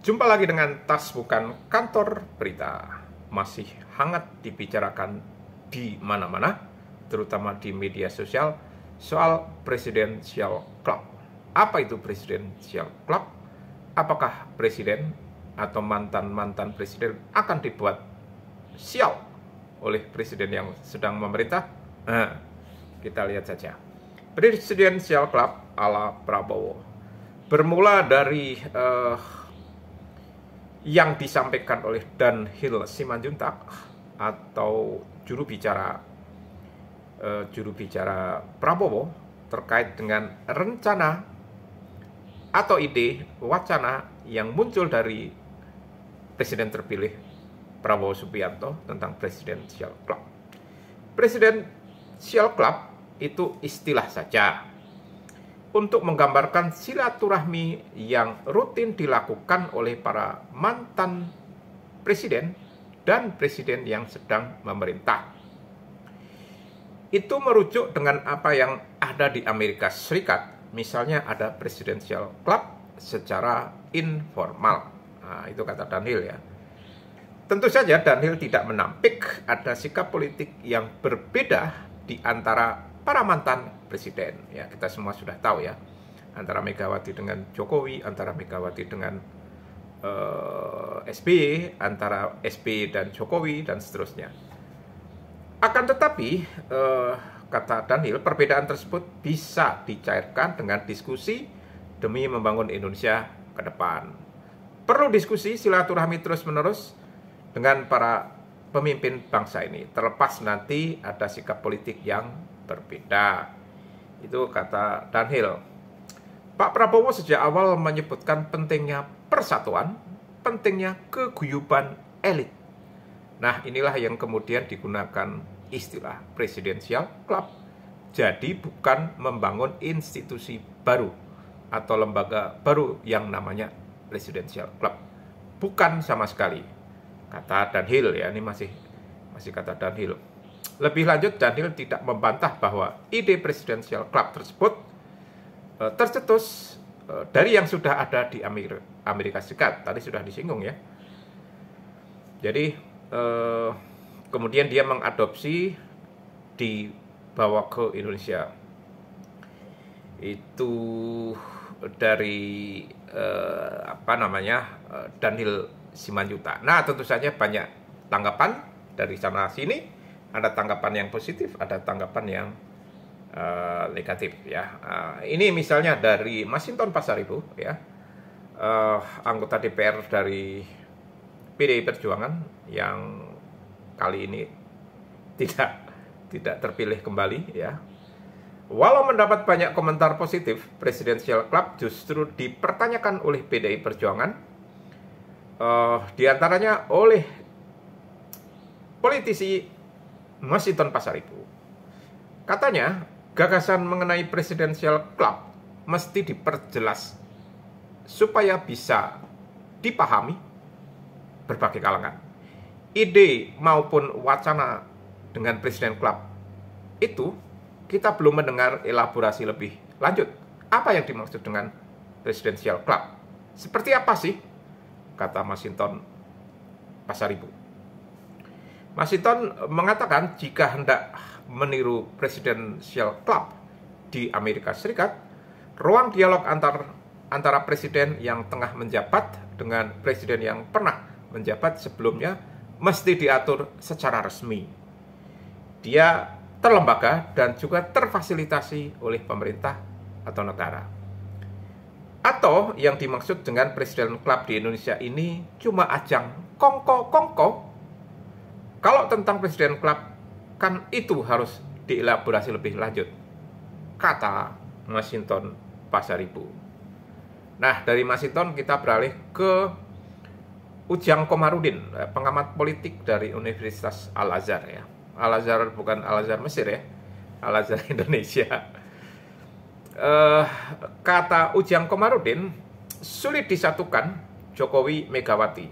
Jumpa lagi dengan Tas Bukan Kantor Berita. Masih hangat dibicarakan di mana-mana, terutama di media sosial, soal presidensial Club. Apa itu presidensial Club? Apakah presiden atau mantan-mantan presiden akan dibuat sial oleh presiden yang sedang memerintah? Nah, kita lihat saja. presidensial Club ala Prabowo. Bermula dari uh, yang disampaikan oleh Dan Hill Simanjuntak atau juru bicara uh, juru bicara Prabowo terkait dengan rencana atau ide wacana yang muncul dari presiden terpilih Prabowo Subianto tentang presidential club. Presidential club itu istilah saja untuk menggambarkan silaturahmi yang rutin dilakukan oleh para mantan presiden dan presiden yang sedang memerintah. Itu merujuk dengan apa yang ada di Amerika Serikat, misalnya ada presidential club secara informal. Nah, itu kata Daniel ya. Tentu saja Daniel tidak menampik ada sikap politik yang berbeda di antara para mantan presiden ya kita semua sudah tahu ya antara Megawati dengan Jokowi antara Megawati dengan uh, eh, SBY antara SBY dan Jokowi dan seterusnya akan tetapi uh, kata Daniel perbedaan tersebut bisa dicairkan dengan diskusi demi membangun Indonesia ke depan perlu diskusi silaturahmi terus menerus dengan para pemimpin bangsa ini terlepas nanti ada sikap politik yang berbeda. Itu kata Danhill. Pak Prabowo sejak awal menyebutkan pentingnya persatuan, pentingnya keguyuban elit. Nah, inilah yang kemudian digunakan istilah presidensial club. Jadi bukan membangun institusi baru atau lembaga baru yang namanya presidensial club. Bukan sama sekali. Kata Danhill ya, ini masih masih kata Danhill. Lebih lanjut, Daniel tidak membantah bahwa ide presidensial club tersebut eh, tercetus eh, dari yang sudah ada di Amerika, Serikat. Tadi sudah disinggung ya. Jadi eh, kemudian dia mengadopsi dibawa ke Indonesia. Itu dari apa namanya Daniel Simanjuta. Nah tentu saja banyak tanggapan dari sana sini ada tanggapan yang positif, ada tanggapan yang uh, negatif ya. Uh, ini misalnya dari Masinton Pasaribu ya, uh, anggota DPR dari PDI Perjuangan yang kali ini tidak tidak terpilih kembali ya. Walau mendapat banyak komentar positif, Presidential Club justru dipertanyakan oleh PDI Perjuangan, uh, diantaranya oleh politisi Masiton Pasaribu. Katanya, gagasan mengenai presidensial club mesti diperjelas supaya bisa dipahami berbagai kalangan. Ide maupun wacana dengan presiden club itu kita belum mendengar elaborasi lebih lanjut. Apa yang dimaksud dengan presidensial club? Seperti apa sih? Kata Masinton Pasaribu. Masiton mengatakan jika hendak meniru presidential club di Amerika Serikat, ruang dialog antar antara presiden yang tengah menjabat dengan presiden yang pernah menjabat sebelumnya mesti diatur secara resmi. Dia terlembaga dan juga terfasilitasi oleh pemerintah atau negara. Atau yang dimaksud dengan presiden club di Indonesia ini cuma ajang kongko-kongko kalau tentang presiden klub, kan itu harus dielaborasi lebih lanjut. Kata Masinton Pasaribu. Nah, dari Masinton kita beralih ke Ujang Komarudin, eh, pengamat politik dari Universitas Al-Azhar ya. Al-Azhar bukan Al-Azhar Mesir ya, Al-Azhar Indonesia. Uh, kata Ujang Komarudin, sulit disatukan Jokowi Megawati.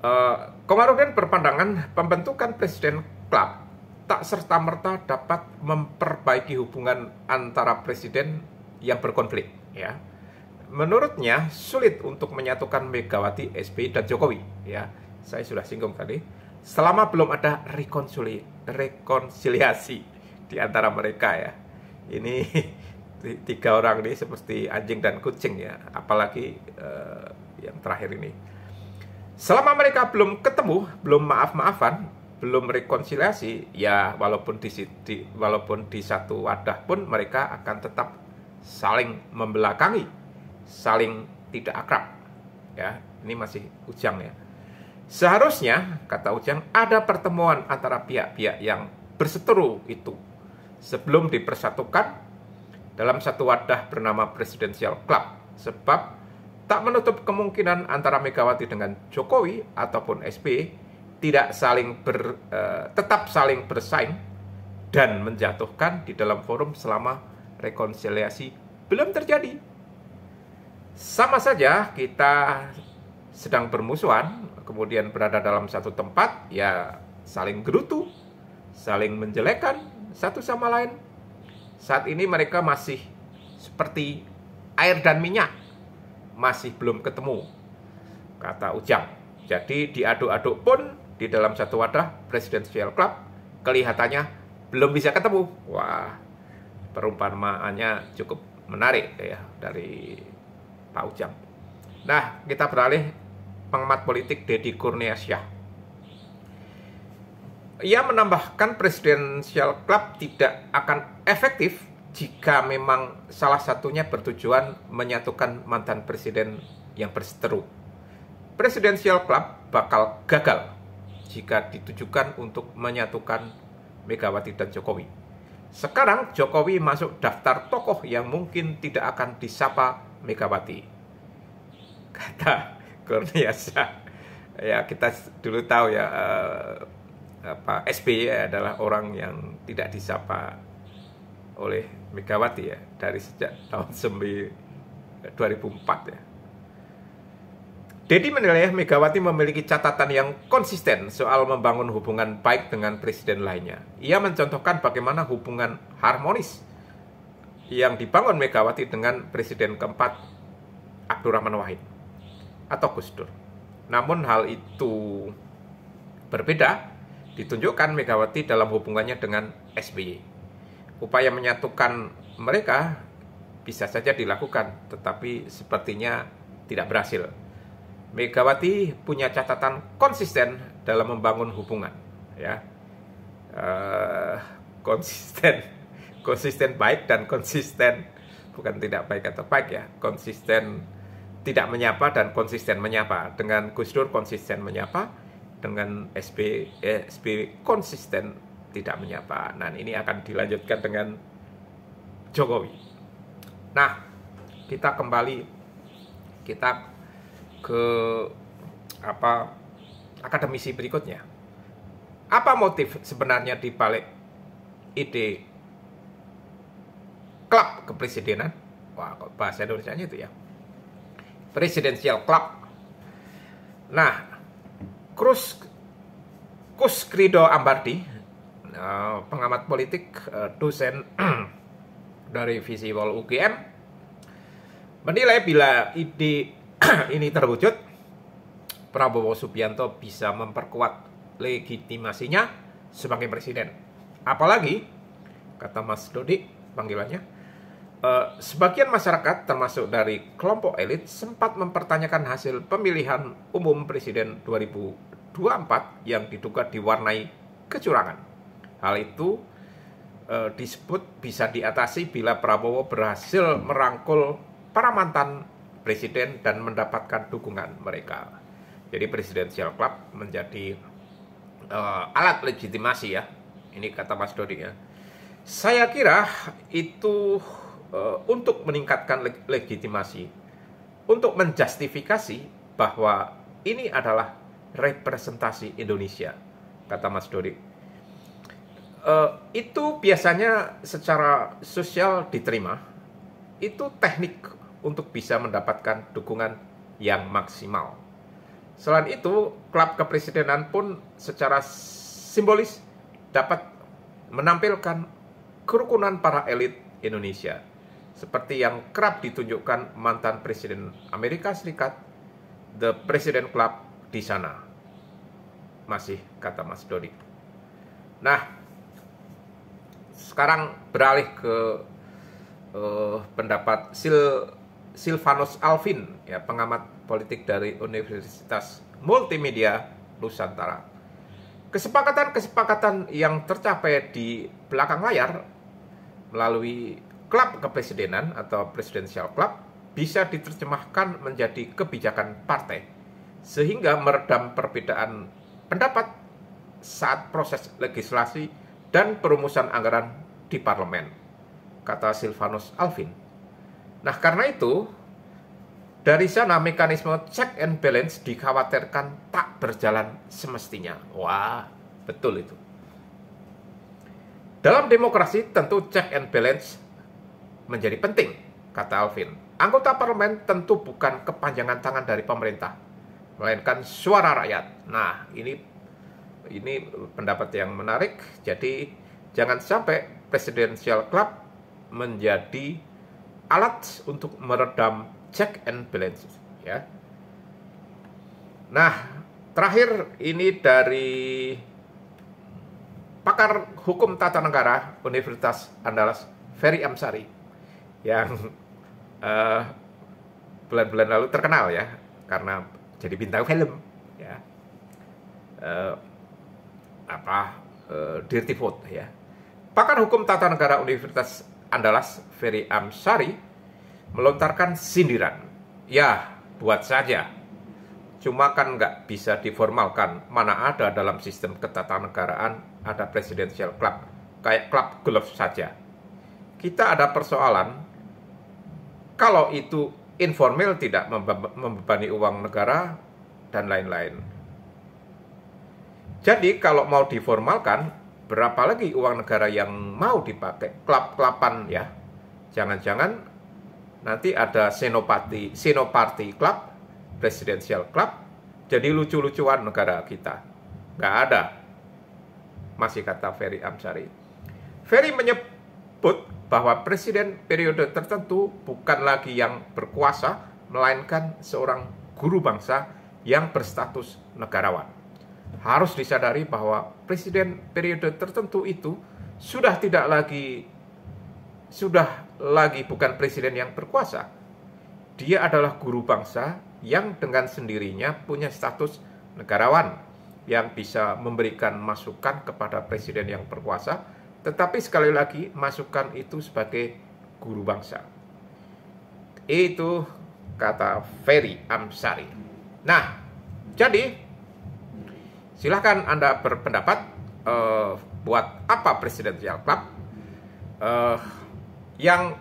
Uh, Komarudin berpandangan pembentukan Presiden klub tak serta-merta dapat memperbaiki hubungan antara presiden yang berkonflik. Ya. Menurutnya sulit untuk menyatukan Megawati, SBY, dan Jokowi. Ya. Saya sudah singgung tadi. Selama belum ada rekonsili rekonsiliasi di antara mereka ya. Ini tiga orang ini seperti anjing dan kucing ya. Apalagi eh, yang terakhir ini. Selama mereka belum ketemu, belum maaf-maafan, belum rekonsiliasi, ya walaupun di, di walaupun di satu wadah pun mereka akan tetap saling membelakangi, saling tidak akrab. Ya, ini masih Ujang ya. Seharusnya, kata Ujang, ada pertemuan antara pihak-pihak yang berseteru itu sebelum dipersatukan dalam satu wadah bernama Presidential Club. Sebab tak menutup kemungkinan antara Megawati dengan Jokowi ataupun SP tidak saling ber, uh, tetap saling bersaing dan menjatuhkan di dalam forum selama rekonsiliasi belum terjadi. Sama saja kita sedang bermusuhan, kemudian berada dalam satu tempat, ya saling gerutu, saling menjelekan satu sama lain. Saat ini mereka masih seperti air dan minyak masih belum ketemu, kata Ujang. Jadi diaduk-aduk pun di dalam satu wadah Presidential Club kelihatannya belum bisa ketemu. Wah, perumpamaannya cukup menarik ya dari Pak Ujang. Nah, kita beralih pengamat politik Deddy Kurniasyah. Ia menambahkan presidensial club tidak akan efektif jika memang salah satunya bertujuan menyatukan mantan presiden yang berseteru. Presidential Club bakal gagal jika ditujukan untuk menyatukan Megawati dan Jokowi. Sekarang Jokowi masuk daftar tokoh yang mungkin tidak akan disapa Megawati. Kata Kurniasa. Ya, kita dulu tahu ya eh, apa SBY adalah orang yang tidak disapa oleh Megawati ya dari sejak tahun 2004 eh, ya. Dedi menilai Megawati memiliki catatan yang konsisten soal membangun hubungan baik dengan presiden lainnya. Ia mencontohkan bagaimana hubungan harmonis yang dibangun Megawati dengan presiden keempat Abdurrahman Wahid atau Gus Dur. Namun hal itu berbeda ditunjukkan Megawati dalam hubungannya dengan SBY upaya menyatukan mereka bisa saja dilakukan, tetapi sepertinya tidak berhasil. Megawati punya catatan konsisten dalam membangun hubungan, ya uh, konsisten, konsisten baik dan konsisten bukan tidak baik atau baik ya, konsisten tidak menyapa dan konsisten menyapa dengan Gus Dur konsisten menyapa dengan SB eh, SB konsisten tidak menyapa. Nah, ini akan dilanjutkan dengan Jokowi. Nah, kita kembali kita ke apa akademisi berikutnya. Apa motif sebenarnya di balik ide klub kepresidenan? Wah, kok bahasa Indonesia-nya itu ya. presidensial klub. Nah, krus Kus Krido Ambardi Eh, pengamat politik, eh, dosen dari Wall UGM, menilai bila ide ini terwujud, Prabowo Subianto bisa memperkuat legitimasinya sebagai presiden. Apalagi, kata Mas Dodi, panggilannya, Uh, sebagian masyarakat termasuk dari kelompok elit sempat mempertanyakan hasil pemilihan umum presiden 2024 yang diduga diwarnai kecurangan. Hal itu e, disebut bisa diatasi bila Prabowo berhasil merangkul para mantan presiden dan mendapatkan dukungan mereka. Jadi presidensial club menjadi e, alat legitimasi ya. Ini kata Mas Dodi ya. Saya kira itu e, untuk meningkatkan leg legitimasi, untuk menjustifikasi bahwa ini adalah representasi Indonesia, kata Mas Dodi. Uh, itu biasanya secara sosial diterima. Itu teknik untuk bisa mendapatkan dukungan yang maksimal. Selain itu, klub kepresidenan pun secara simbolis dapat menampilkan kerukunan para elit Indonesia, seperti yang kerap ditunjukkan mantan Presiden Amerika Serikat, The President Club di sana. Masih kata Mas Dodi Nah, sekarang beralih ke uh, pendapat Sil Silvanus Alvin ya pengamat politik dari Universitas Multimedia Nusantara. Kesepakatan-kesepakatan yang tercapai di belakang layar melalui klub kepresidenan atau presidential club bisa diterjemahkan menjadi kebijakan partai sehingga meredam perbedaan pendapat saat proses legislasi dan perumusan anggaran di parlemen, kata Silvanus Alvin. Nah, karena itu, dari sana mekanisme check and balance dikhawatirkan tak berjalan semestinya. Wah, betul itu. Dalam demokrasi, tentu check and balance menjadi penting, kata Alvin. Anggota parlemen tentu bukan kepanjangan tangan dari pemerintah, melainkan suara rakyat. Nah, ini ini pendapat yang menarik. Jadi jangan sampai presidential club menjadi alat untuk meredam check and balance ya. Nah, terakhir ini dari pakar hukum tata negara Universitas Andalas Ferry Amsari yang eh, bulan-bulan uh, lalu terkenal ya karena jadi bintang film ya. Uh, apa uh, dirty vote ya. Pakar hukum tata negara Universitas Andalas Ferry Amsari melontarkan sindiran. Ya, buat saja. Cuma kan nggak bisa diformalkan. Mana ada dalam sistem ketatanegaraan ada presidential club. Kayak club golf saja. Kita ada persoalan kalau itu informal tidak membebani uang negara dan lain-lain. Jadi kalau mau diformalkan, berapa lagi uang negara yang mau dipakai? klub klapan ya. Jangan-jangan nanti ada Senopati, Senoparti klub, Presidential Club, jadi lucu-lucuan negara kita. Gak ada. Masih kata Ferry Amsari. Ferry menyebut bahwa presiden periode tertentu bukan lagi yang berkuasa, melainkan seorang guru bangsa yang berstatus negarawan harus disadari bahwa presiden periode tertentu itu sudah tidak lagi sudah lagi bukan presiden yang berkuasa. Dia adalah guru bangsa yang dengan sendirinya punya status negarawan yang bisa memberikan masukan kepada presiden yang berkuasa, tetapi sekali lagi masukan itu sebagai guru bangsa. Itu kata Ferry Amsari. Nah, jadi Silahkan Anda berpendapat uh, buat apa Presidential Club uh, yang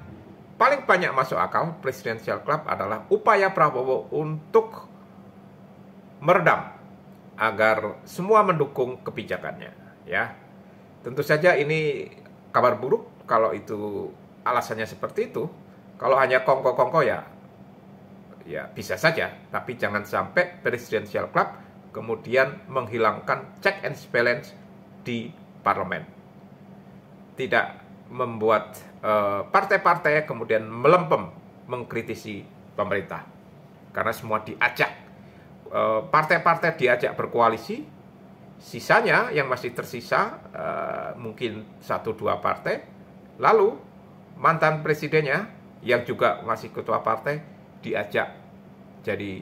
paling banyak masuk akal presidensial Club adalah upaya Prabowo untuk meredam agar semua mendukung kebijakannya ya. Tentu saja ini kabar buruk kalau itu alasannya seperti itu. Kalau hanya kongko-kongko ya ya bisa saja, tapi jangan sampai presidensial Club kemudian menghilangkan check and balance di parlemen. Tidak membuat eh, partai-partai uh, kemudian melempem mengkritisi pemerintah. Karena semua diajak, eh, partai-partai uh, diajak berkoalisi, sisanya yang masih tersisa uh, mungkin satu dua partai, lalu mantan presidennya yang juga masih ketua partai diajak jadi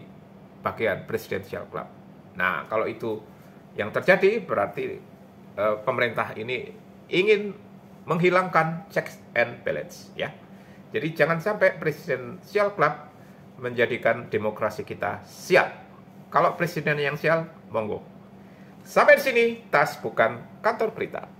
bagian presidensial club. Nah, kalau itu yang terjadi berarti e, pemerintah ini ingin menghilangkan checks and balance ya. Jadi jangan sampai presidential club menjadikan demokrasi kita siap Kalau presiden yang sial, monggo. Sampai di sini, tas bukan kantor berita.